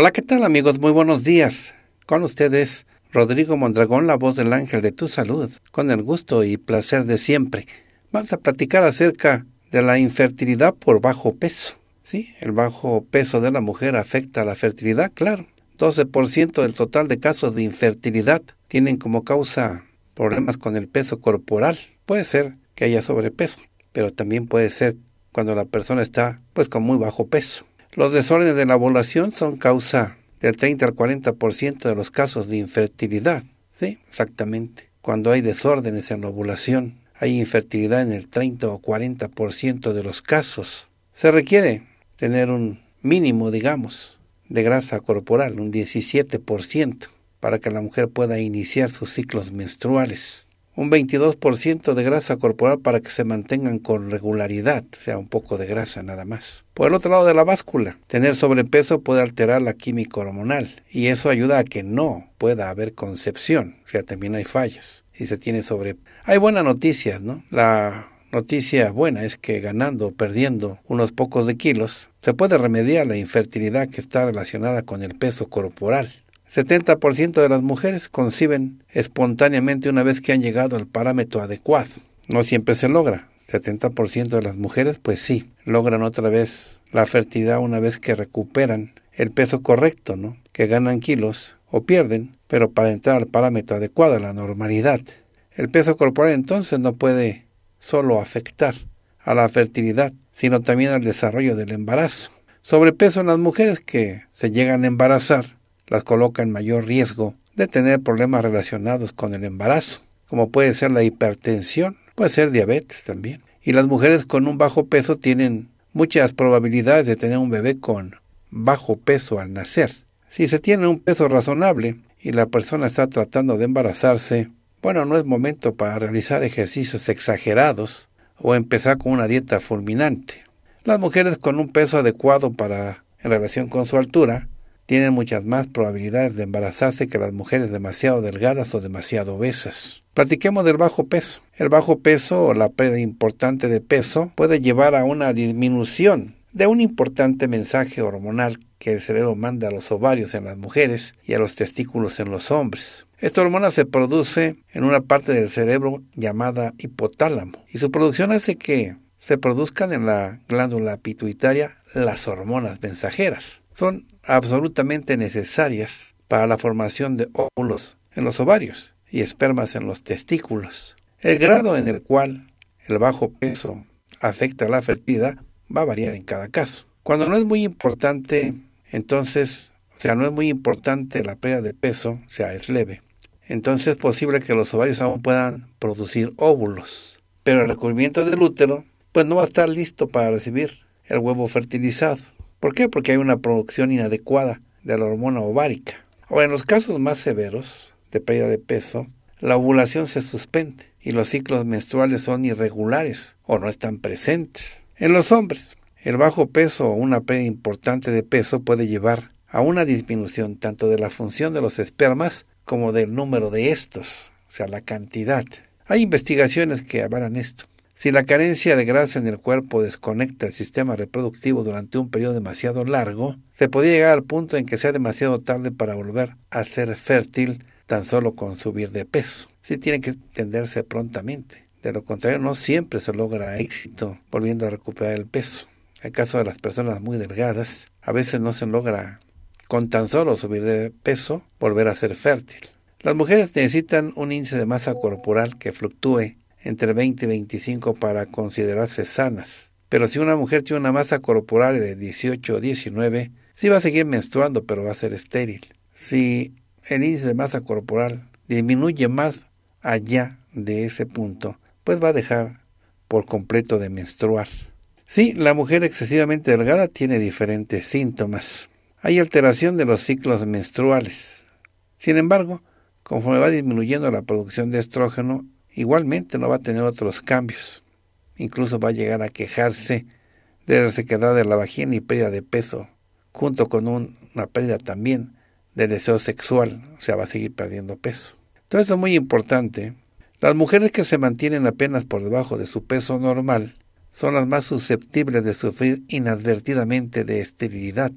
Hola, ¿qué tal amigos? Muy buenos días. Con ustedes, Rodrigo Mondragón, la voz del ángel de tu salud, con el gusto y placer de siempre. Vamos a platicar acerca de la infertilidad por bajo peso. Sí, el bajo peso de la mujer afecta a la fertilidad, claro. 12% del total de casos de infertilidad tienen como causa problemas con el peso corporal. Puede ser que haya sobrepeso, pero también puede ser cuando la persona está pues con muy bajo peso. Los desórdenes de la ovulación son causa del 30 al 40% de los casos de infertilidad. Sí, exactamente. Cuando hay desórdenes en la ovulación, hay infertilidad en el 30 o 40% de los casos. Se requiere tener un mínimo, digamos, de grasa corporal, un 17%, para que la mujer pueda iniciar sus ciclos menstruales un 22% de grasa corporal para que se mantengan con regularidad, o sea, un poco de grasa nada más. Por el otro lado de la báscula, tener sobrepeso puede alterar la química hormonal y eso ayuda a que no pueda haber concepción, o sea, también hay fallas y se tiene sobre. Hay buena noticia, ¿no? La noticia buena es que ganando o perdiendo unos pocos de kilos, se puede remediar la infertilidad que está relacionada con el peso corporal. 70% de las mujeres conciben espontáneamente una vez que han llegado al parámetro adecuado. No siempre se logra. 70% de las mujeres, pues sí, logran otra vez la fertilidad una vez que recuperan el peso correcto, ¿no? Que ganan kilos o pierden, pero para entrar al parámetro adecuado, a la normalidad. El peso corporal entonces no puede solo afectar a la fertilidad, sino también al desarrollo del embarazo. Sobrepeso en las mujeres que se llegan a embarazar las coloca en mayor riesgo de tener problemas relacionados con el embarazo, como puede ser la hipertensión, puede ser diabetes también. Y las mujeres con un bajo peso tienen muchas probabilidades de tener un bebé con bajo peso al nacer. Si se tiene un peso razonable y la persona está tratando de embarazarse, bueno, no es momento para realizar ejercicios exagerados o empezar con una dieta fulminante. Las mujeres con un peso adecuado para en relación con su altura tienen muchas más probabilidades de embarazarse que las mujeres demasiado delgadas o demasiado obesas. Platiquemos del bajo peso. El bajo peso o la pérdida importante de peso puede llevar a una disminución de un importante mensaje hormonal que el cerebro manda a los ovarios en las mujeres y a los testículos en los hombres. Esta hormona se produce en una parte del cerebro llamada hipotálamo y su producción hace que se produzcan en la glándula pituitaria las hormonas mensajeras. Son absolutamente necesarias para la formación de óvulos en los ovarios y espermas en los testículos. El grado en el cual el bajo peso afecta a la fertilidad va a variar en cada caso. Cuando no es muy importante, entonces, o sea, no es muy importante la pérdida de peso, o sea, es leve. Entonces es posible que los ovarios aún puedan producir óvulos, pero el recubrimiento del útero pues no va a estar listo para recibir el huevo fertilizado. ¿Por qué? Porque hay una producción inadecuada de la hormona ovárica. Ahora, en los casos más severos de pérdida de peso, la ovulación se suspende y los ciclos menstruales son irregulares o no están presentes. En los hombres, el bajo peso o una pérdida importante de peso puede llevar a una disminución tanto de la función de los espermas como del número de estos, o sea, la cantidad. Hay investigaciones que avalan esto. Si la carencia de grasa en el cuerpo desconecta el sistema reproductivo durante un periodo demasiado largo, se podría llegar al punto en que sea demasiado tarde para volver a ser fértil tan solo con subir de peso. Sí tiene que tenderse prontamente. De lo contrario, no siempre se logra éxito volviendo a recuperar el peso. En el caso de las personas muy delgadas, a veces no se logra con tan solo subir de peso volver a ser fértil. Las mujeres necesitan un índice de masa corporal que fluctúe entre 20 y 25 para considerarse sanas. Pero si una mujer tiene una masa corporal de 18 o 19, sí va a seguir menstruando, pero va a ser estéril. Si el índice de masa corporal disminuye más allá de ese punto, pues va a dejar por completo de menstruar. Sí, la mujer excesivamente delgada tiene diferentes síntomas. Hay alteración de los ciclos menstruales. Sin embargo, conforme va disminuyendo la producción de estrógeno, igualmente no va a tener otros cambios. Incluso va a llegar a quejarse de la sequedad de la vagina y pérdida de peso, junto con una pérdida también de deseo sexual, o sea, va a seguir perdiendo peso. Todo eso es muy importante. Las mujeres que se mantienen apenas por debajo de su peso normal son las más susceptibles de sufrir inadvertidamente de esterilidad,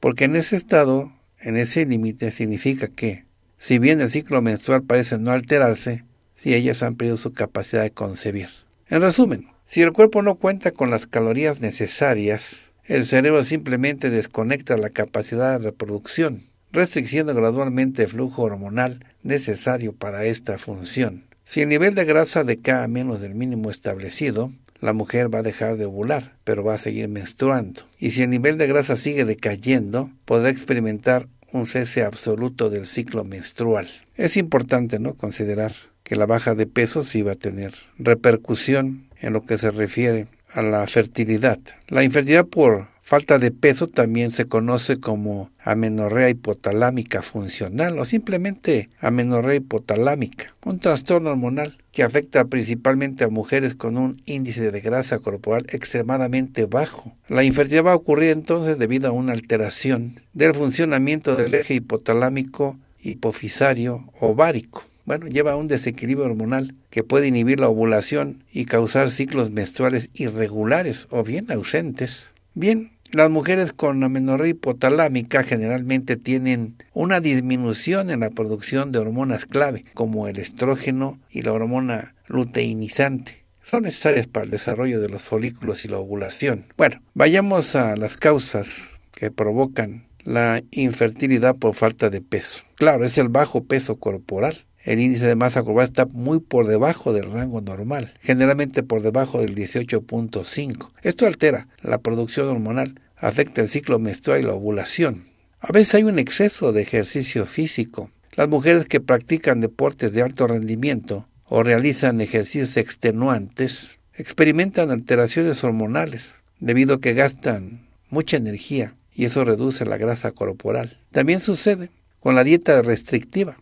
porque en ese estado, en ese límite, significa que, si bien el ciclo menstrual parece no alterarse, si ellas han perdido su capacidad de concebir. En resumen, si el cuerpo no cuenta con las calorías necesarias, el cerebro simplemente desconecta la capacidad de reproducción, restringiendo gradualmente el flujo hormonal necesario para esta función. Si el nivel de grasa decae a menos del mínimo establecido, la mujer va a dejar de ovular, pero va a seguir menstruando. Y si el nivel de grasa sigue decayendo, podrá experimentar un cese absoluto del ciclo menstrual. Es importante, ¿no?, considerar que la baja de peso sí va a tener repercusión en lo que se refiere a la fertilidad. La infertilidad por falta de peso también se conoce como amenorrea hipotalámica funcional o simplemente amenorrea hipotalámica, un trastorno hormonal que afecta principalmente a mujeres con un índice de grasa corporal extremadamente bajo. La infertilidad va a ocurrir entonces debido a una alteración del funcionamiento del eje hipotalámico hipofisario ovárico. Bueno, lleva a un desequilibrio hormonal que puede inhibir la ovulación y causar ciclos menstruales irregulares o bien ausentes. Bien, las mujeres con amenorrea hipotalámica generalmente tienen una disminución en la producción de hormonas clave, como el estrógeno y la hormona luteinizante. Son necesarias para el desarrollo de los folículos y la ovulación. Bueno, vayamos a las causas que provocan la infertilidad por falta de peso. Claro, es el bajo peso corporal el índice de masa corporal está muy por debajo del rango normal, generalmente por debajo del 18.5. Esto altera la producción hormonal, afecta el ciclo menstrual y la ovulación. A veces hay un exceso de ejercicio físico. Las mujeres que practican deportes de alto rendimiento o realizan ejercicios extenuantes experimentan alteraciones hormonales debido a que gastan mucha energía y eso reduce la grasa corporal. También sucede con la dieta restrictiva.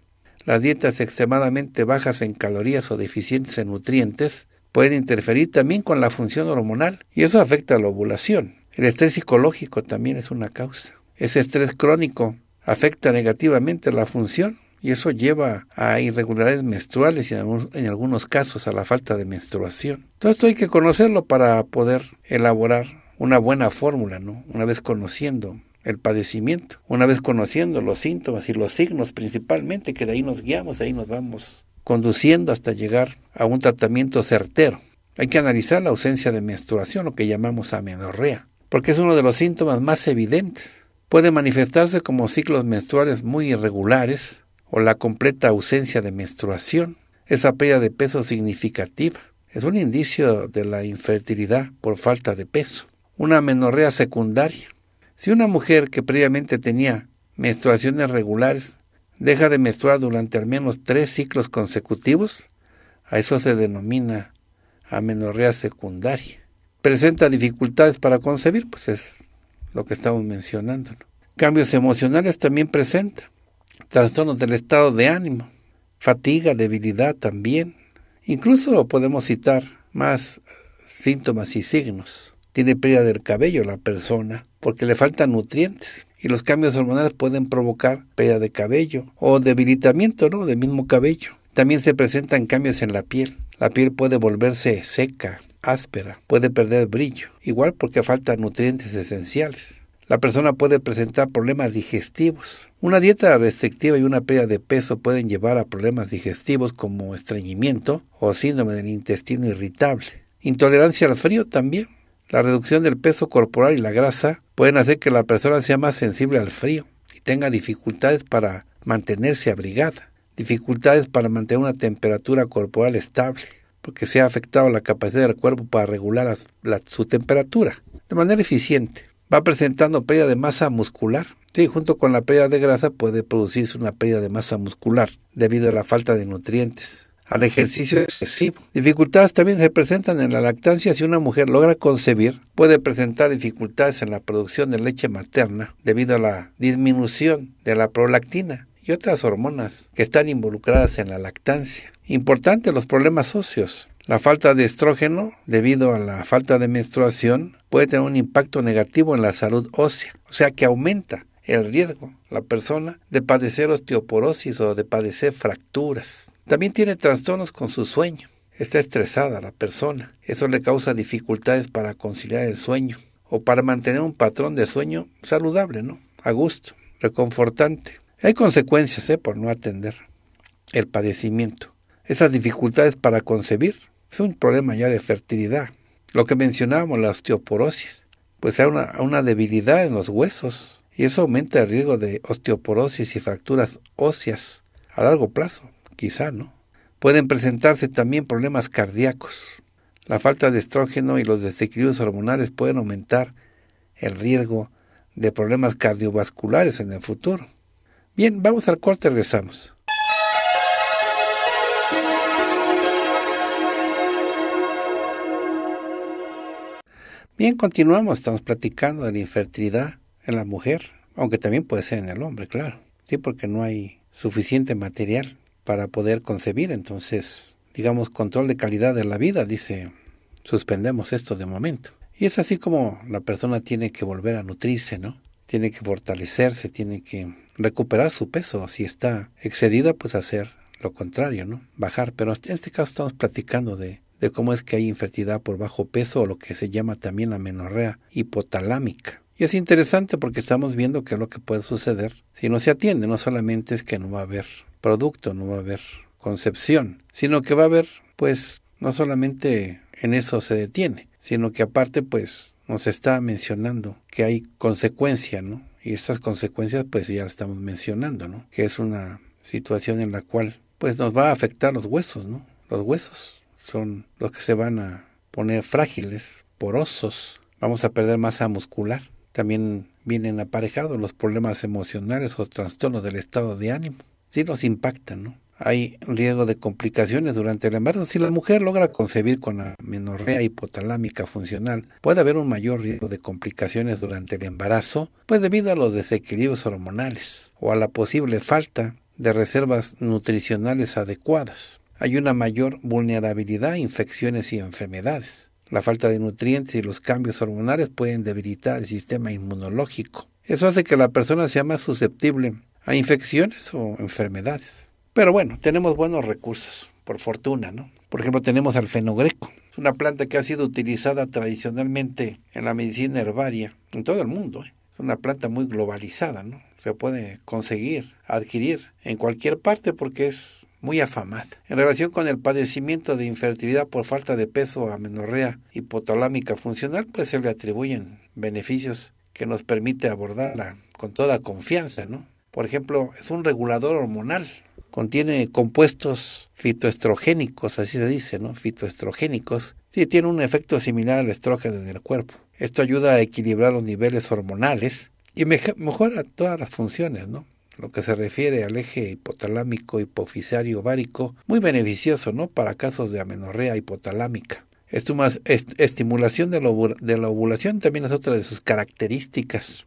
Las dietas extremadamente bajas en calorías o deficientes en nutrientes pueden interferir también con la función hormonal y eso afecta a la ovulación. El estrés psicológico también es una causa. Ese estrés crónico afecta negativamente la función y eso lleva a irregularidades menstruales y en algunos casos a la falta de menstruación. Todo esto hay que conocerlo para poder elaborar una buena fórmula, ¿no? Una vez conociendo el padecimiento. Una vez conociendo los síntomas y los signos principalmente, que de ahí nos guiamos, de ahí nos vamos conduciendo hasta llegar a un tratamiento certero. Hay que analizar la ausencia de menstruación, lo que llamamos amenorrea, porque es uno de los síntomas más evidentes. Puede manifestarse como ciclos menstruales muy irregulares o la completa ausencia de menstruación, esa pérdida de peso significativa. Es un indicio de la infertilidad por falta de peso. Una amenorrea secundaria, si una mujer que previamente tenía menstruaciones regulares deja de menstruar durante al menos tres ciclos consecutivos, a eso se denomina amenorrea secundaria. Presenta dificultades para concebir, pues es lo que estamos mencionando. Cambios emocionales también presenta. Trastornos del estado de ánimo, fatiga, debilidad también. Incluso podemos citar más síntomas y signos tiene pérdida del cabello la persona porque le faltan nutrientes. Y los cambios hormonales pueden provocar pérdida de cabello o debilitamiento ¿no? del mismo cabello. También se presentan cambios en la piel. La piel puede volverse seca, áspera, puede perder brillo, igual porque faltan nutrientes esenciales. La persona puede presentar problemas digestivos. Una dieta restrictiva y una pérdida de peso pueden llevar a problemas digestivos como estreñimiento o síndrome del intestino irritable. Intolerancia al frío también. La reducción del peso corporal y la grasa pueden hacer que la persona sea más sensible al frío y tenga dificultades para mantenerse abrigada, dificultades para mantener una temperatura corporal estable, porque se ha afectado la capacidad del cuerpo para regular su temperatura de manera eficiente. Va presentando pérdida de masa muscular. Sí, junto con la pérdida de grasa puede producirse una pérdida de masa muscular debido a la falta de nutrientes al ejercicio excesivo. Dificultades también se presentan en la lactancia. Si una mujer logra concebir, puede presentar dificultades en la producción de leche materna debido a la disminución de la prolactina y otras hormonas que están involucradas en la lactancia. Importante los problemas óseos. La falta de estrógeno debido a la falta de menstruación puede tener un impacto negativo en la salud ósea, o sea que aumenta el riesgo la persona de padecer osteoporosis o de padecer fracturas. También tiene trastornos con su sueño. Está estresada la persona. Eso le causa dificultades para conciliar el sueño o para mantener un patrón de sueño saludable, ¿no? A gusto, reconfortante. Hay consecuencias ¿eh? por no atender el padecimiento. Esas dificultades para concebir es un problema ya de fertilidad. Lo que mencionábamos, la osteoporosis, pues hay una, una debilidad en los huesos y eso aumenta el riesgo de osteoporosis y fracturas óseas a largo plazo quizá, ¿no? Pueden presentarse también problemas cardíacos. La falta de estrógeno y los desequilibrios hormonales pueden aumentar el riesgo de problemas cardiovasculares en el futuro. Bien, vamos al corte, regresamos. Bien, continuamos, estamos platicando de la infertilidad en la mujer, aunque también puede ser en el hombre, claro, sí, porque no hay suficiente material para poder concebir. Entonces, digamos, control de calidad de la vida, dice, suspendemos esto de momento. Y es así como la persona tiene que volver a nutrirse, ¿no? Tiene que fortalecerse, tiene que recuperar su peso. Si está excedida, pues hacer lo contrario, ¿no? Bajar. Pero en este caso estamos platicando de, de cómo es que hay infertilidad por bajo peso o lo que se llama también la menorrea hipotalámica. Y es interesante porque estamos viendo qué es lo que puede suceder si no se atiende. No solamente es que no va a haber producto, no va a haber concepción, sino que va a haber, pues, no solamente en eso se detiene, sino que aparte, pues, nos está mencionando que hay consecuencia, ¿no? Y estas consecuencias, pues, ya las estamos mencionando, ¿no? Que es una situación en la cual, pues, nos va a afectar los huesos, ¿no? Los huesos son los que se van a poner frágiles, porosos, vamos a perder masa muscular. También vienen aparejados los problemas emocionales o trastornos del estado de ánimo sí nos impactan, ¿no? Hay riesgo de complicaciones durante el embarazo. Si la mujer logra concebir con la menorrea hipotalámica funcional, puede haber un mayor riesgo de complicaciones durante el embarazo, pues debido a los desequilibrios hormonales o a la posible falta de reservas nutricionales adecuadas. Hay una mayor vulnerabilidad a infecciones y enfermedades. La falta de nutrientes y los cambios hormonales pueden debilitar el sistema inmunológico. Eso hace que la persona sea más susceptible a infecciones o enfermedades. Pero bueno, tenemos buenos recursos, por fortuna, ¿no? Por ejemplo, tenemos al fenogreco. Es una planta que ha sido utilizada tradicionalmente en la medicina herbaria en todo el mundo. ¿eh? Es una planta muy globalizada, ¿no? Se puede conseguir, adquirir en cualquier parte porque es muy afamada. En relación con el padecimiento de infertilidad por falta de peso, amenorrea hipotalámica funcional, pues se le atribuyen beneficios que nos permite abordarla con toda confianza, ¿no? por ejemplo, es un regulador hormonal. Contiene compuestos fitoestrogénicos, así se dice, ¿no? Fitoestrogénicos. Sí, tiene un efecto similar al estrógeno en el cuerpo. Esto ayuda a equilibrar los niveles hormonales y mejora todas las funciones, ¿no? Lo que se refiere al eje hipotalámico hipofisario ovárico, muy beneficioso, ¿no? Para casos de amenorrea hipotalámica. Esto estimulación de la ovulación también es otra de sus características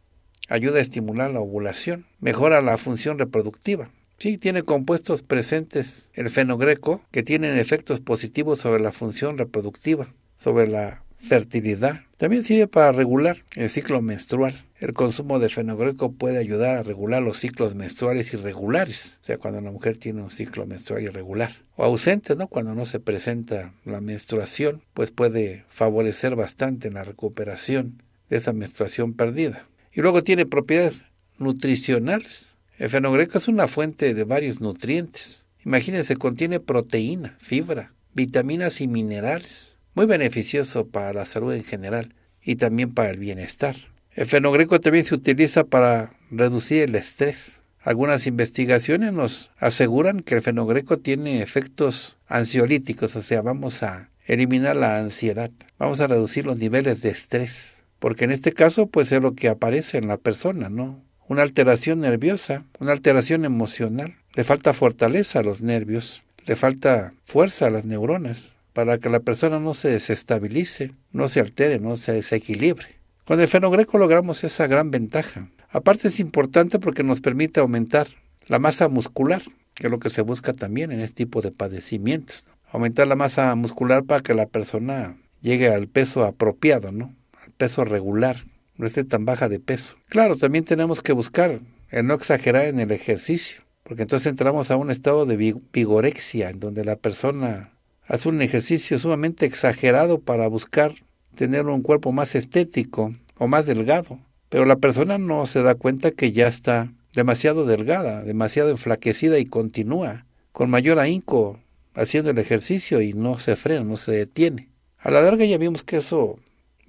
ayuda a estimular la ovulación, mejora la función reproductiva. Sí, tiene compuestos presentes el fenogreco que tienen efectos positivos sobre la función reproductiva, sobre la fertilidad. También sirve para regular el ciclo menstrual. El consumo de fenogreco puede ayudar a regular los ciclos menstruales irregulares, o sea, cuando la mujer tiene un ciclo menstrual irregular o ausente, ¿no? Cuando no se presenta la menstruación, pues puede favorecer bastante la recuperación de esa menstruación perdida. Y luego tiene propiedades nutricionales. El fenogreco es una fuente de varios nutrientes. Imagínense, contiene proteína, fibra, vitaminas y minerales. Muy beneficioso para la salud en general y también para el bienestar. El fenogreco también se utiliza para reducir el estrés. Algunas investigaciones nos aseguran que el fenogreco tiene efectos ansiolíticos, o sea, vamos a eliminar la ansiedad, vamos a reducir los niveles de estrés porque en este caso pues es lo que aparece en la persona, ¿no? Una alteración nerviosa, una alteración emocional. Le falta fortaleza a los nervios, le falta fuerza a las neuronas para que la persona no se desestabilice, no se altere, no se desequilibre. Con el fenogreco logramos esa gran ventaja. Aparte es importante porque nos permite aumentar la masa muscular, que es lo que se busca también en este tipo de padecimientos. Aumentar la masa muscular para que la persona llegue al peso apropiado, ¿no? peso regular, no esté tan baja de peso. Claro, también tenemos que buscar el no exagerar en el ejercicio, porque entonces entramos a un estado de vigorexia, en donde la persona hace un ejercicio sumamente exagerado para buscar tener un cuerpo más estético o más delgado, pero la persona no se da cuenta que ya está demasiado delgada, demasiado enflaquecida y continúa con mayor ahínco haciendo el ejercicio y no se frena, no se detiene. A la larga ya vimos que eso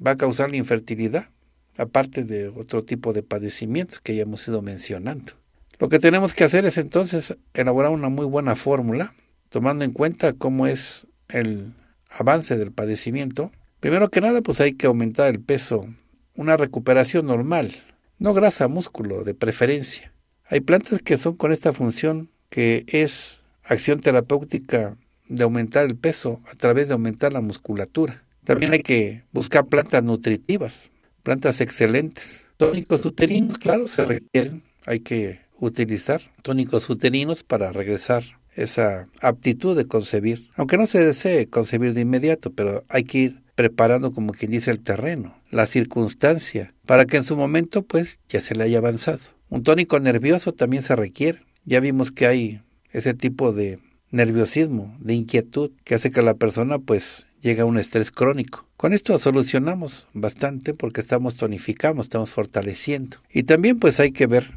va a causar la infertilidad, aparte de otro tipo de padecimientos que ya hemos ido mencionando. Lo que tenemos que hacer es entonces elaborar una muy buena fórmula, tomando en cuenta cómo es el avance del padecimiento. Primero que nada, pues hay que aumentar el peso, una recuperación normal, no grasa, músculo, de preferencia. Hay plantas que son con esta función que es acción terapéutica de aumentar el peso a través de aumentar la musculatura. También hay que buscar plantas nutritivas, plantas excelentes. Tónicos uterinos, claro, se requieren. Hay que utilizar tónicos uterinos para regresar esa aptitud de concebir. Aunque no se desee concebir de inmediato, pero hay que ir preparando como quien dice el terreno, la circunstancia, para que en su momento pues ya se le haya avanzado. Un tónico nervioso también se requiere. Ya vimos que hay ese tipo de nerviosismo, de inquietud, que hace que la persona pues llega un estrés crónico. Con esto solucionamos bastante porque estamos tonificamos, estamos fortaleciendo. Y también pues hay que ver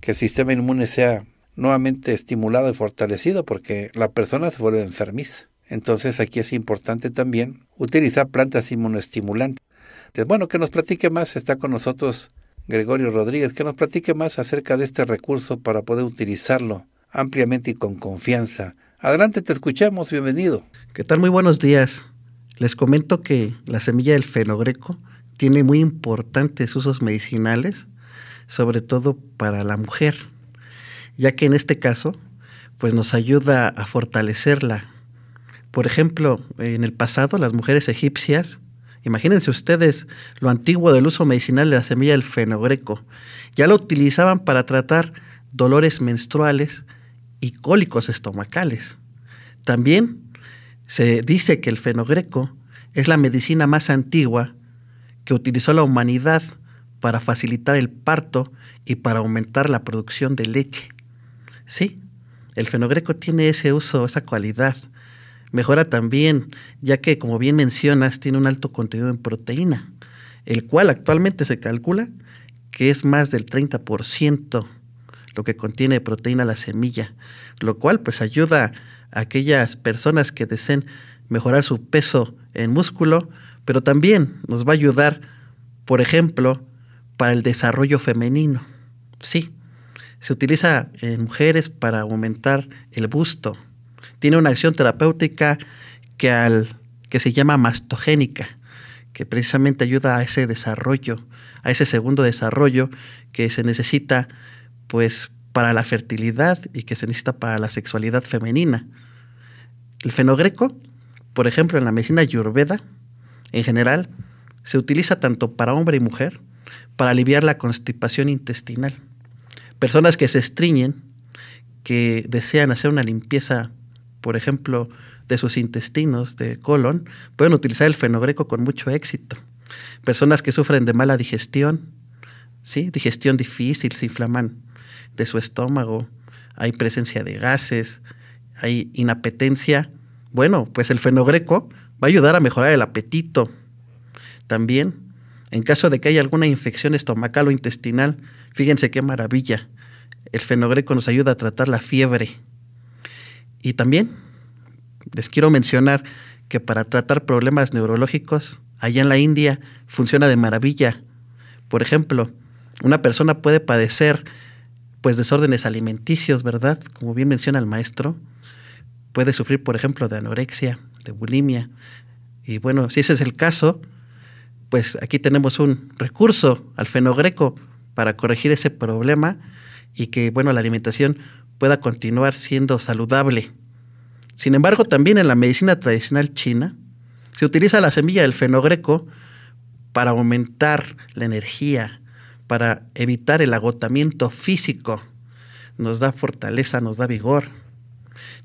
que el sistema inmune sea nuevamente estimulado y fortalecido porque la persona se vuelve enfermiza. Entonces aquí es importante también utilizar plantas inmunoestimulantes. Bueno, que nos platique más, está con nosotros Gregorio Rodríguez, que nos platique más acerca de este recurso para poder utilizarlo ampliamente y con confianza. Adelante, te escuchamos, bienvenido. ¿Qué tal? Muy buenos días. Les comento que la semilla del fenogreco tiene muy importantes usos medicinales, sobre todo para la mujer, ya que en este caso, pues nos ayuda a fortalecerla. Por ejemplo, en el pasado las mujeres egipcias, imagínense ustedes lo antiguo del uso medicinal de la semilla del fenogreco, ya lo utilizaban para tratar dolores menstruales y cólicos estomacales. También se dice que el fenogreco es la medicina más antigua que utilizó la humanidad para facilitar el parto y para aumentar la producción de leche. Sí, el fenogreco tiene ese uso, esa cualidad. Mejora también, ya que como bien mencionas, tiene un alto contenido en proteína, el cual actualmente se calcula que es más del 30% lo que contiene de proteína la semilla, lo cual pues ayuda aquellas personas que deseen mejorar su peso en músculo, pero también nos va a ayudar, por ejemplo, para el desarrollo femenino. Sí, se utiliza en mujeres para aumentar el busto. Tiene una acción terapéutica que, se llama mastogénica, que precisamente ayuda a ese desarrollo, a ese segundo desarrollo que se necesita pues para la fertilidad y que se necesita para la sexualidad femenina. El fenogreco, por ejemplo, en la medicina ayurveda, en general, se utiliza tanto para hombre y mujer para aliviar la constipación intestinal. Personas que se estriñen, que desean hacer una limpieza, por ejemplo, de sus intestinos, de colon, pueden utilizar el fenogreco con mucho éxito. Personas que sufren de mala digestión, ¿sí? digestión difícil, se inflaman de su estómago, hay presencia de gases, hay inapetencia, bueno, pues el fenogreco va a ayudar a mejorar el apetito. También, en caso de que haya alguna infección estomacal o intestinal, fíjense qué maravilla. El fenogreco nos ayuda a tratar la fiebre. Y también les quiero mencionar que para tratar problemas neurológicos, allá en la India funciona de maravilla. Por ejemplo, una persona puede padecer pues desórdenes alimenticios, ¿verdad? Como bien menciona el maestro, puede sufrir, por ejemplo, de anorexia, de bulimia. Y bueno, si ese es el caso, pues aquí tenemos un recurso al fenogreco para corregir ese problema y que, bueno, la alimentación pueda continuar siendo saludable. Sin embargo, también en la medicina tradicional china se utiliza la semilla del fenogreco para aumentar la energía, para evitar el agotamiento físico. Nos da fortaleza, nos da vigor,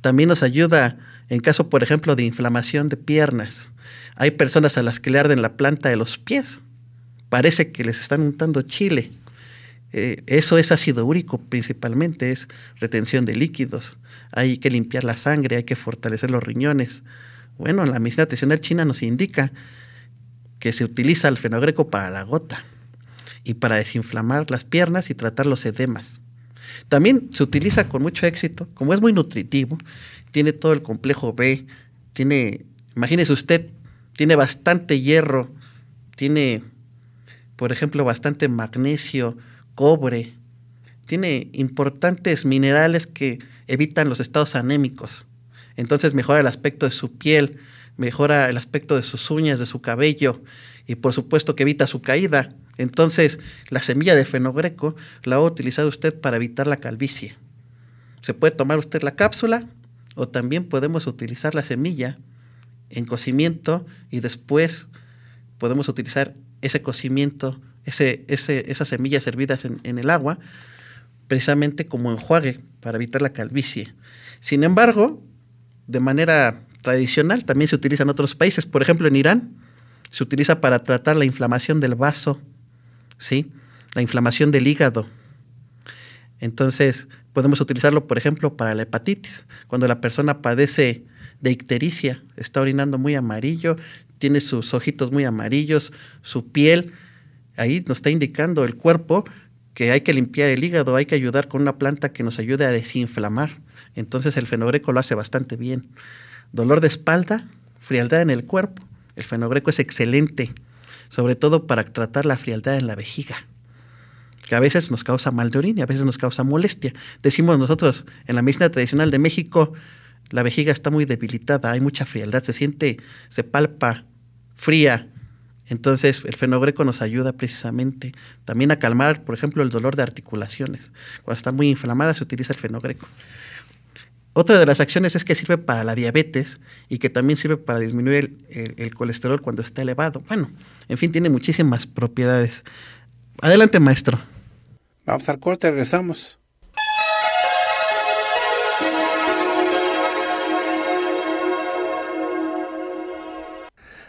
también nos ayuda en caso, por ejemplo, de inflamación de piernas. Hay personas a las que le arden la planta de los pies. Parece que les están untando chile. Eh, eso es ácido úrico principalmente, es retención de líquidos. Hay que limpiar la sangre, hay que fortalecer los riñones. Bueno, la medicina tradicional china nos indica que se utiliza el fenogreco para la gota y para desinflamar las piernas y tratar los edemas. También se utiliza con mucho éxito, como es muy nutritivo, tiene todo el complejo B, tiene, imagínese usted, tiene bastante hierro, tiene, por ejemplo, bastante magnesio, cobre, tiene importantes minerales que evitan los estados anémicos. Entonces mejora el aspecto de su piel, mejora el aspecto de sus uñas, de su cabello y por supuesto que evita su caída. Entonces, la semilla de fenogreco la va a utilizar usted para evitar la calvicie. Se puede tomar usted la cápsula o también podemos utilizar la semilla en cocimiento y después podemos utilizar ese cocimiento, esas semillas hervidas en, en el agua, precisamente como enjuague para evitar la calvicie. Sin embargo, de manera tradicional también se utiliza en otros países. Por ejemplo, en Irán se utiliza para tratar la inflamación del vaso ¿sí? La inflamación del hígado. Entonces, podemos utilizarlo, por ejemplo, para la hepatitis. Cuando la persona padece de ictericia, está orinando muy amarillo, tiene sus ojitos muy amarillos, su piel, ahí nos está indicando el cuerpo que hay que limpiar el hígado, hay que ayudar con una planta que nos ayude a desinflamar. Entonces el fenogreco lo hace bastante bien. Dolor de espalda, frialdad en el cuerpo. El fenogreco es excelente sobre todo para tratar la frialdad en la vejiga, que a veces nos causa mal de orina, a veces nos causa molestia. Decimos nosotros, en la medicina tradicional de México, la vejiga está muy debilitada, hay mucha frialdad, se siente, se palpa fría. Entonces, el fenogreco nos ayuda precisamente también a calmar, por ejemplo, el dolor de articulaciones. Cuando está muy inflamada se utiliza el fenogreco. Otra de las acciones es que sirve para la diabetes y que también sirve para disminuir el, el colesterol cuando está elevado. Bueno, en fin, tiene muchísimas propiedades. Adelante, maestro. Vamos al corte, regresamos.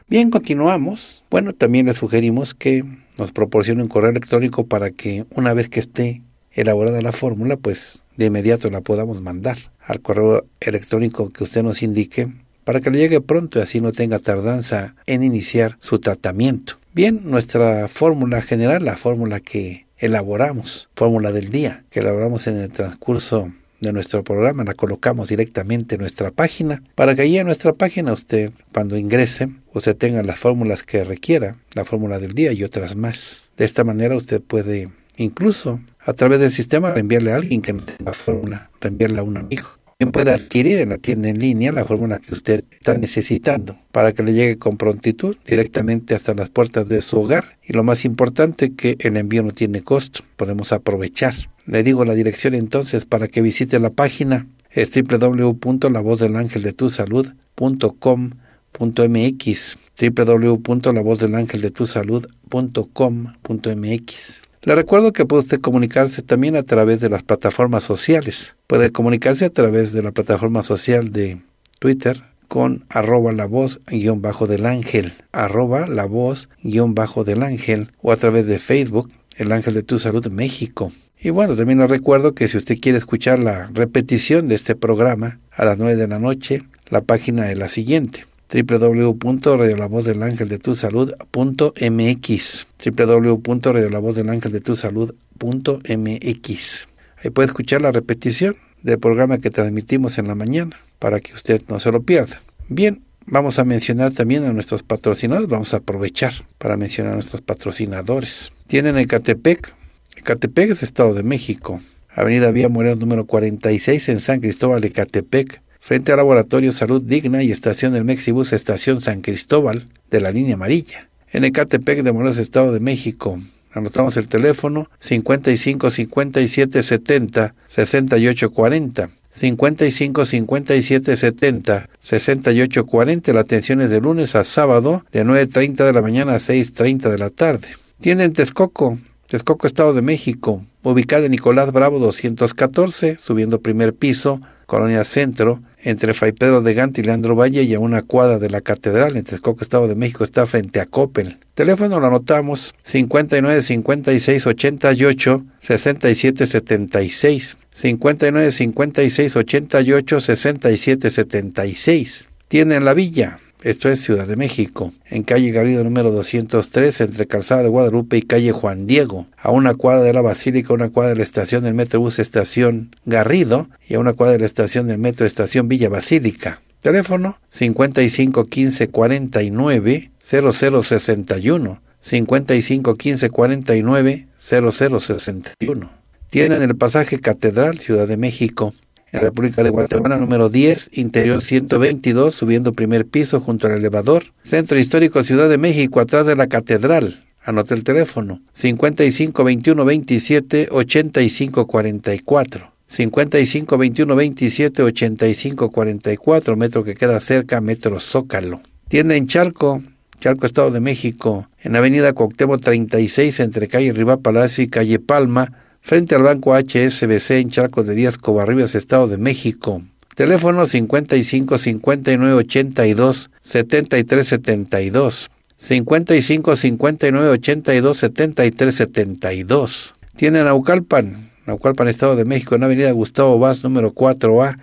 Bien, continuamos. Bueno, también le sugerimos que nos proporcione un correo electrónico para que una vez que esté elaborada la fórmula, pues de inmediato la podamos mandar al correo electrónico que usted nos indique para que le llegue pronto y así no tenga tardanza en iniciar su tratamiento. Bien, nuestra fórmula general, la fórmula que elaboramos, fórmula del día, que elaboramos en el transcurso de nuestro programa, la colocamos directamente en nuestra página, para que allí en nuestra página usted, cuando ingrese, usted tenga las fórmulas que requiera, la fórmula del día y otras más. De esta manera usted puede incluso a través del sistema reenviarle a alguien que no la fórmula, reenviarle a un amigo puede adquirir en la tienda en línea la fórmula que usted está necesitando para que le llegue con prontitud directamente hasta las puertas de su hogar. Y lo más importante que el envío no tiene costo, podemos aprovechar. Le digo la dirección entonces para que visite la página es www.lavozdelangeldetusalud.com.mx www.lavozdelangeldetusalud.com.mx le recuerdo que puede usted comunicarse también a través de las plataformas sociales. Puede comunicarse a través de la plataforma social de Twitter con arroba la voz guión bajo del ángel, arroba la voz guión bajo del ángel o a través de Facebook, el ángel de tu salud México. Y bueno, también le recuerdo que si usted quiere escuchar la repetición de este programa a las 9 de la noche, la página es la siguiente www.radiolavozdelangeldetusalud.mx www.radiolavozdelangeldetusalud.mx Ahí puede escuchar la repetición del programa que transmitimos en la mañana para que usted no se lo pierda. Bien, vamos a mencionar también a nuestros patrocinadores, vamos a aprovechar para mencionar a nuestros patrocinadores. Tienen Ecatepec, Ecatepec es Estado de México, Avenida Vía Moreno número 46 en San Cristóbal, Ecatepec, frente al Laboratorio Salud Digna y Estación del Mexibus Estación San Cristóbal de la línea amarilla, en Ecatepec de Morelos, Estado de México. Anotamos el teléfono 55 57 70 68 40. 55 57 70 68 40. La atención es de lunes a sábado de 9.30 de la mañana a 6.30 de la tarde. Tienda en Texcoco, Texcoco, Estado de México, ubicada en Nicolás Bravo 214, subiendo primer piso, Colonia Centro, entre Fray Pedro de Gante y Leandro Valle y a una cuadra de la Catedral en Texcoco, Estado de México, está frente a Coppel. Teléfono lo anotamos 59 56 88 67 76. 59 56 88 67 76. Tienen la villa esto es Ciudad de México, en calle Garrido número 203, entre Calzada de Guadalupe y calle Juan Diego, a una cuadra de la Basílica, a una cuadra de la estación del Metrobús Estación Garrido y a una cuadra de la estación del Metro Estación Villa Basílica. Teléfono 55 15 49 0061 55 49 0061. Tienen el pasaje Catedral Ciudad de México en República de Guatemala número 10, interior 122, subiendo primer piso junto al elevador, Centro Histórico Ciudad de México, atrás de la Catedral. Anote el teléfono 55 21 27 85 44. 55 21 27 85 44, metro que queda cerca, metro Zócalo. Tienda en Chalco, Chalco, Estado de México, en Avenida Cuauhtémoc 36, entre calle Riva Palacio y calle Palma, frente al Banco HSBC en Charcos de Díaz Covarrubias, Estado de México. Teléfono 55 59 82 73 72. 55 59 82 73 72. Tiene Naucalpan, Naucalpan, Estado de México, en Avenida Gustavo Vaz, número 4A,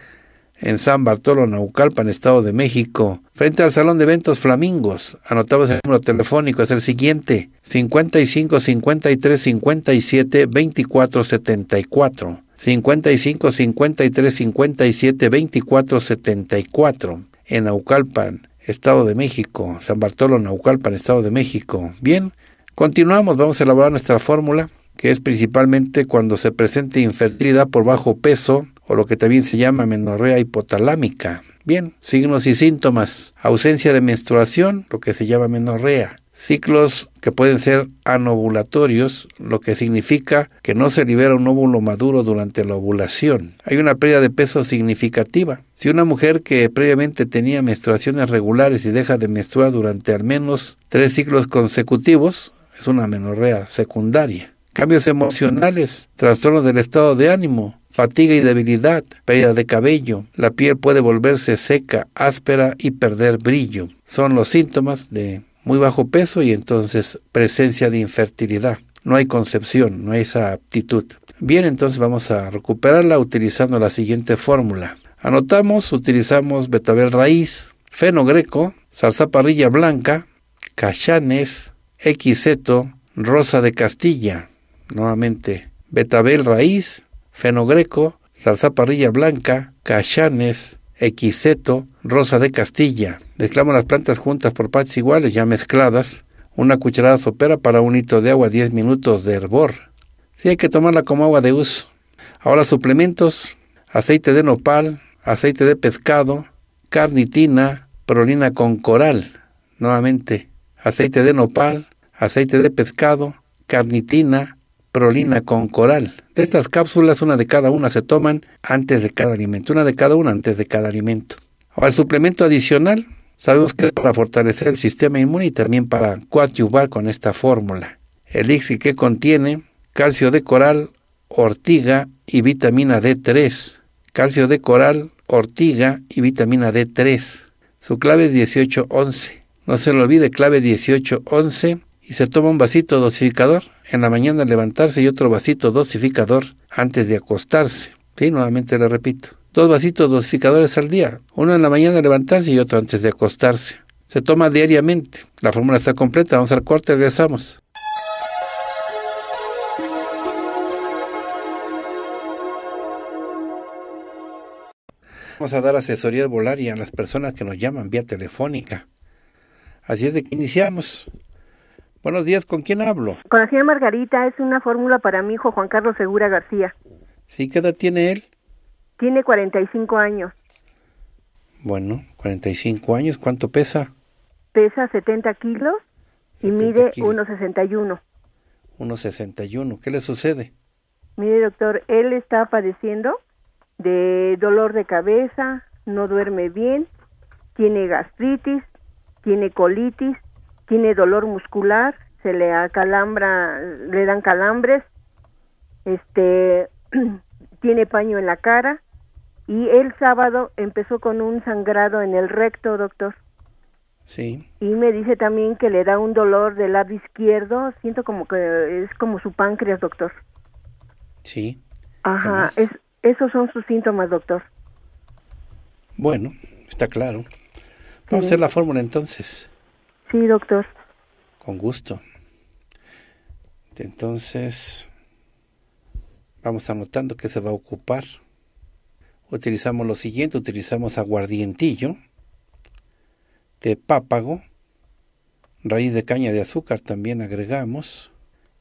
en San Bartolo, Naucalpan, Estado de México. Frente al Salón de Eventos Flamingos, anotamos el número telefónico, es el siguiente, 55 53 57 24 74. 55 53 57 24 74 en Naucalpan, Estado de México, San Bartolo, Naucalpan, Estado de México. Bien, continuamos, vamos a elaborar nuestra fórmula, que es principalmente cuando se presente infertilidad por bajo peso, o lo que también se llama menorrea hipotalámica. Bien, signos y síntomas. Ausencia de menstruación, lo que se llama menorrea. Ciclos que pueden ser anovulatorios, lo que significa que no se libera un óvulo maduro durante la ovulación. Hay una pérdida de peso significativa. Si una mujer que previamente tenía menstruaciones regulares y deja de menstruar durante al menos tres ciclos consecutivos, es una menorrea secundaria. Cambios emocionales, trastornos del estado de ánimo, fatiga y debilidad, pérdida de cabello, la piel puede volverse seca, áspera y perder brillo. Son los síntomas de muy bajo peso y entonces presencia de infertilidad. No hay concepción, no hay esa aptitud. Bien, entonces vamos a recuperarla utilizando la siguiente fórmula. Anotamos, utilizamos betabel raíz, fenogreco, zarzaparrilla blanca, cachanes, equiseto, rosa de castilla. Nuevamente, betabel raíz, fenogreco, salsa parrilla blanca, cachanes, equiseto, rosa de castilla. Mezclamos las plantas juntas por partes iguales, ya mezcladas. Una cucharada sopera para un hito de agua, 10 minutos de hervor. Sí, hay que tomarla como agua de uso. Ahora suplementos, aceite de nopal, aceite de pescado, carnitina, prolina con coral. Nuevamente, aceite de nopal, aceite de pescado, carnitina, prolina con coral. De estas cápsulas, una de cada una se toman antes de cada alimento, una de cada una antes de cada alimento. O el suplemento adicional, sabemos que es para fortalecer el sistema inmune y también para coadyuvar con esta fórmula. El que contiene calcio de coral, ortiga y vitamina D3. Calcio de coral, ortiga y vitamina D3. Su clave es 1811. No se le olvide clave 1811 y se toma un vasito dosificador en la mañana levantarse y otro vasito dosificador antes de acostarse. Sí, nuevamente le repito. Dos vasitos dosificadores al día, uno en la mañana levantarse y otro antes de acostarse. Se toma diariamente. La fórmula está completa, vamos al corte, regresamos. Vamos a dar asesoría y a las personas que nos llaman vía telefónica. Así es de que iniciamos. Buenos días, ¿con quién hablo? Con la señora Margarita, es una fórmula para mi hijo Juan Carlos Segura García. ¿Sí? ¿Qué edad tiene él? Tiene 45 años. Bueno, 45 años, ¿cuánto pesa? Pesa 70 kilos y mide 1,61. 1,61, ¿qué le sucede? Mire, doctor, él está padeciendo de dolor de cabeza, no duerme bien, tiene gastritis, tiene colitis, tiene dolor muscular, se le acalambra, le dan calambres, este, tiene paño en la cara y el sábado empezó con un sangrado en el recto, doctor. Sí. Y me dice también que le da un dolor del lado izquierdo, siento como que es como su páncreas, doctor. Sí. Ajá, es, esos son sus síntomas, doctor. Bueno, está claro. Vamos a hacer la fórmula entonces. Sí, doctor. Con gusto. Entonces, vamos anotando que se va a ocupar. Utilizamos lo siguiente, utilizamos aguardientillo, de pápago, raíz de caña de azúcar también agregamos,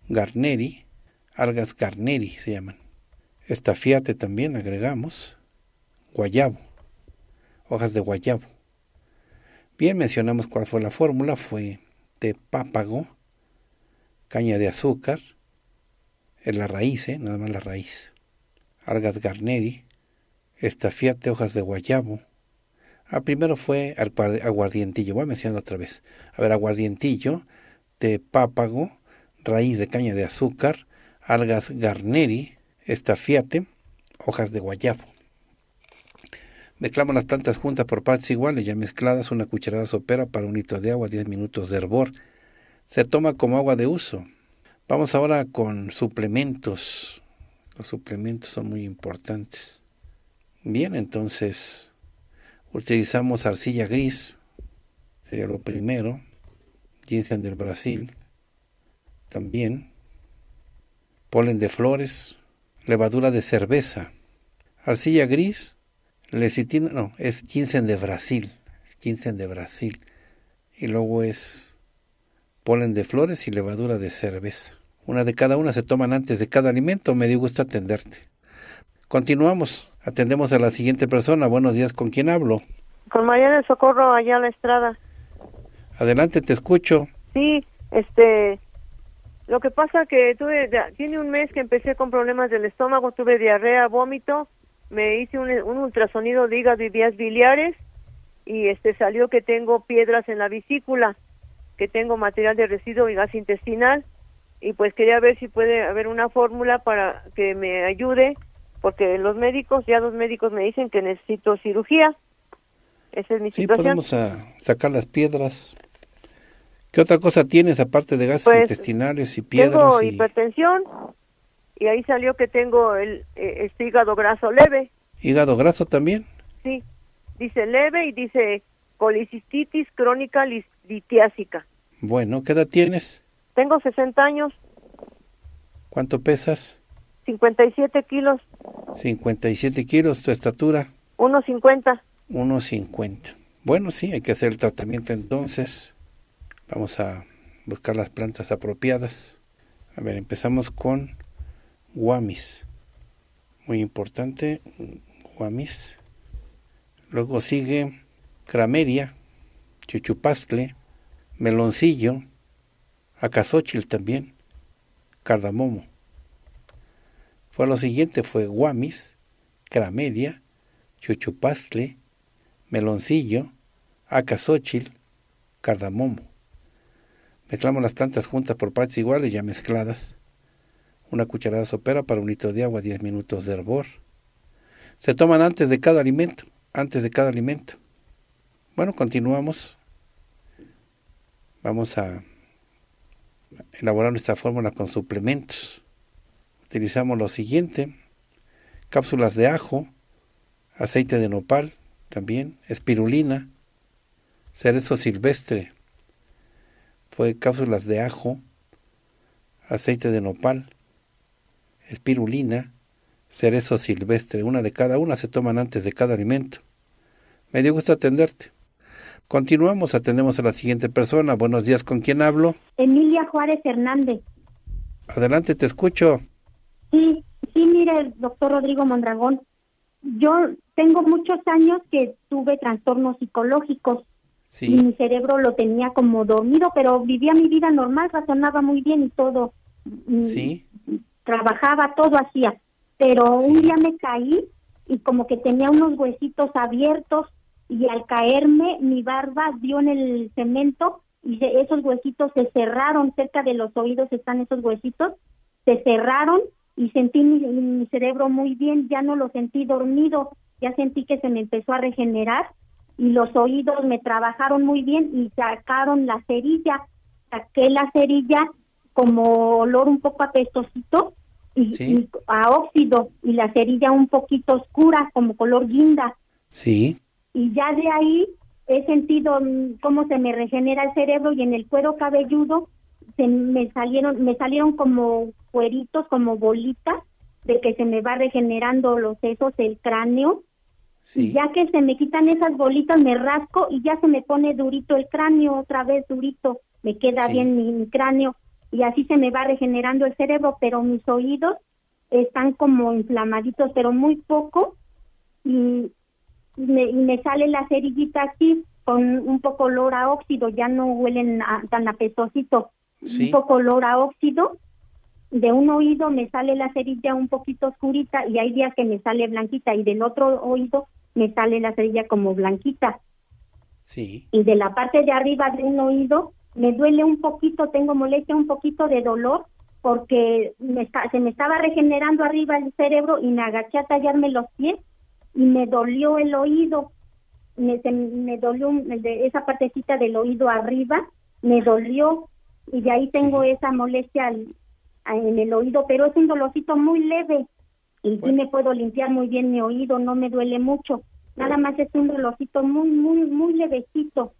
garneri, algas garneri se llaman, estafiate también agregamos, guayabo, hojas de guayabo Bien, mencionamos cuál fue la fórmula. Fue de pápago, caña de azúcar, en eh, la raíz, eh, nada más la raíz, algas garneri, estafiate, hojas de guayabo. Ah, primero fue aguardientillo, voy a mencionar otra vez. A ver, aguardientillo, de pápago, raíz de caña de azúcar, algas garneri, estafiate, hojas de guayabo. Mezclamos las plantas juntas por partes iguales, ya mezcladas una cucharada sopera para un litro de agua, 10 minutos de hervor. Se toma como agua de uso. Vamos ahora con suplementos. Los suplementos son muy importantes. Bien, entonces utilizamos arcilla gris, sería lo primero. Ginseng del Brasil, también. Polen de flores, levadura de cerveza. Arcilla gris, Lecitina, no, es quincen de Brasil, es de Brasil. Y luego es polen de flores y levadura de cerveza. Una de cada una se toman antes de cada alimento. Me dio gusto atenderte. Continuamos. Atendemos a la siguiente persona. Buenos días. ¿Con quién hablo? Con María del Socorro, allá en la estrada. Adelante, te escucho. Sí, este. Lo que pasa que tuve. Tiene un mes que empecé con problemas del estómago. Tuve diarrea, vómito me hice un, ultrasonido de hígado y vías biliares y este salió que tengo piedras en la vesícula, que tengo material de residuo y gas intestinal y pues quería ver si puede haber una fórmula para que me ayude porque los médicos, ya los médicos me dicen que necesito cirugía. Esa es mi sí, podemos a sacar las piedras. ¿Qué otra cosa tienes aparte de gases pues, intestinales y piedras? Tengo hipertensión, y ahí salió que tengo el este hígado graso leve. ¿Hígado graso también? Sí, dice leve y dice colicistitis crónica litiásica. Bueno, ¿qué edad tienes? Tengo 60 años. ¿Cuánto pesas? 57 kilos. 57 kilos, tu estatura. 1,50. 1,50. Bueno, sí, hay que hacer el tratamiento entonces. Vamos a buscar las plantas apropiadas. A ver, empezamos con Guamis. Muy importante, Guamis. Luego sigue Crameria, chuchupastle, Meloncillo, acasochil también, Cardamomo. Fue lo siguiente, fue Guamis, Crameria, chuchupastle, Meloncillo, acazochil, Cardamomo. Mezclamos las plantas juntas por partes iguales ya mezcladas una cucharada sopera para un litro de agua, 10 minutos de hervor. Se toman antes de cada alimento, antes de cada alimento. Bueno, continuamos. Vamos a elaborar nuestra fórmula con suplementos. Utilizamos lo siguiente, cápsulas de ajo, aceite de nopal, también, espirulina, cerezo silvestre, fue cápsulas de ajo, aceite de nopal, espirulina, cerezo silvestre, una de cada una se toman antes de cada alimento. Me dio gusto atenderte. Continuamos, atendemos a la siguiente persona. Buenos días, ¿con quién hablo? Emilia Juárez Hernández. Adelante, te escucho. Sí, sí, mire, doctor Rodrigo Mondragón, yo tengo muchos años que tuve trastornos psicológicos. Sí. Y mi cerebro lo tenía como dormido, pero vivía mi vida normal, razonaba muy bien y todo. Mm, sí trabajaba, todo hacía. Pero un día me caí y como que tenía unos huesitos abiertos y al caerme mi barba dio en el cemento y esos huesitos se cerraron, cerca de los oídos están esos huesitos, se cerraron y sentí mi, mi cerebro muy bien, ya no lo sentí dormido, ya sentí que se me empezó a regenerar y los oídos me trabajaron muy bien y sacaron la cerilla, saqué la cerilla como olor un poco apestosito y, a óxido y la cerilla un poquito oscura como color guinda. Sí. Y ya de ahí he sentido mm, cómo se me regenera el cerebro y en el cuero cabelludo se me salieron me salieron como cueritos, como bolitas de que se me va regenerando los sesos, el cráneo. Sí. ya que se me quitan esas bolitas, me rasco y ya se me pone durito el cráneo, otra vez durito, me queda bien mi cráneo y así se me va regenerando el cerebro, pero mis oídos están como inflamaditos, pero muy poco, y me, y me sale la cerillita así, con un poco olor a óxido, ya no huelen tan apetosito, un poco olor a óxido, de un oído me sale la cerilla un poquito oscurita y hay días que me sale blanquita y del otro oído me sale la cerilla como blanquita. Sí. Y de la parte de arriba de un oído me duele un poquito, tengo molestia, un poquito de dolor, porque se me estaba regenerando arriba el cerebro y me agaché a tallarme los pies y me dolió el oído, me, dolió esa partecita del oído arriba, me dolió y de ahí tengo esa molestia en el oído, pero es un dolorcito muy leve y sí me puedo limpiar muy bien mi oído, no me duele mucho, nada más es un dolorcito muy, muy, muy levecito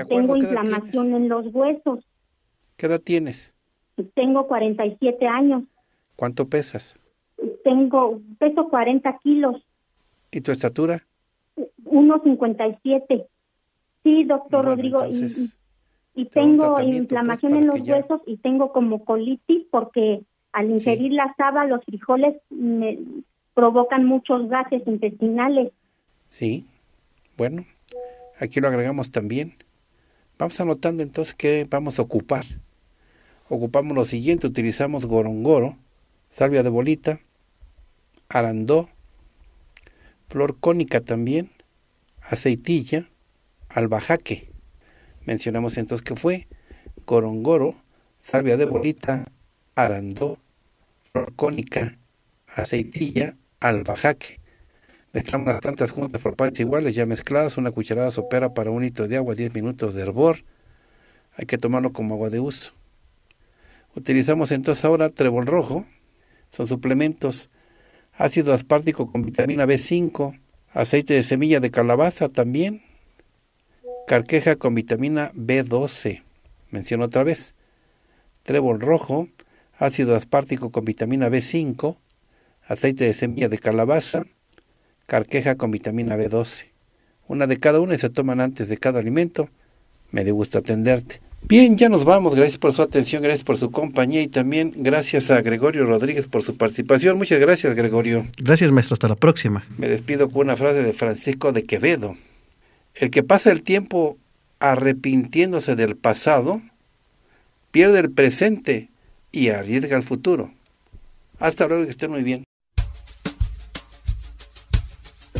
tengo inflamación en los huesos. ¿Qué edad tienes? Tengo 47 años. ¿Cuánto pesas? Tengo, peso 40 kilos. ¿Y tu estatura? 1,57. Sí, doctor Rodrigo. y, tengo pues, inflamación en los huesos y tengo como colitis porque al ingerir la saba, los frijoles provocan muchos gases intestinales. Sí, bueno, aquí lo agregamos también. Vamos anotando entonces que vamos a ocupar. Ocupamos lo siguiente, utilizamos gorongoro, salvia de bolita, arandó, flor cónica también, aceitilla, albajaque. Mencionamos entonces que fue gorongoro, salvia de bolita, arandó, flor cónica, aceitilla, albajaque. Mezclamos las plantas juntas por partes iguales, ya mezcladas, una cucharada sopera para un litro de agua, 10 minutos de hervor. Hay que tomarlo como agua de uso. Utilizamos entonces ahora trébol rojo, son suplementos, ácido aspártico con vitamina B5, aceite de semilla de calabaza también, carqueja con vitamina B12, menciono otra vez, trébol rojo, ácido aspartico con vitamina B5, aceite de semilla de calabaza, carqueja con vitamina B12. Una de cada una y se toman antes de cada alimento. Me dio gusto atenderte. Bien, ya nos vamos. Gracias por su atención, gracias por su compañía y también gracias a Gregorio Rodríguez por su participación. Muchas gracias, Gregorio. Gracias, maestro. Hasta la próxima. Me despido con una frase de Francisco de Quevedo. El que pasa el tiempo arrepintiéndose del pasado, pierde el presente y arriesga el futuro. Hasta luego, que estén muy bien.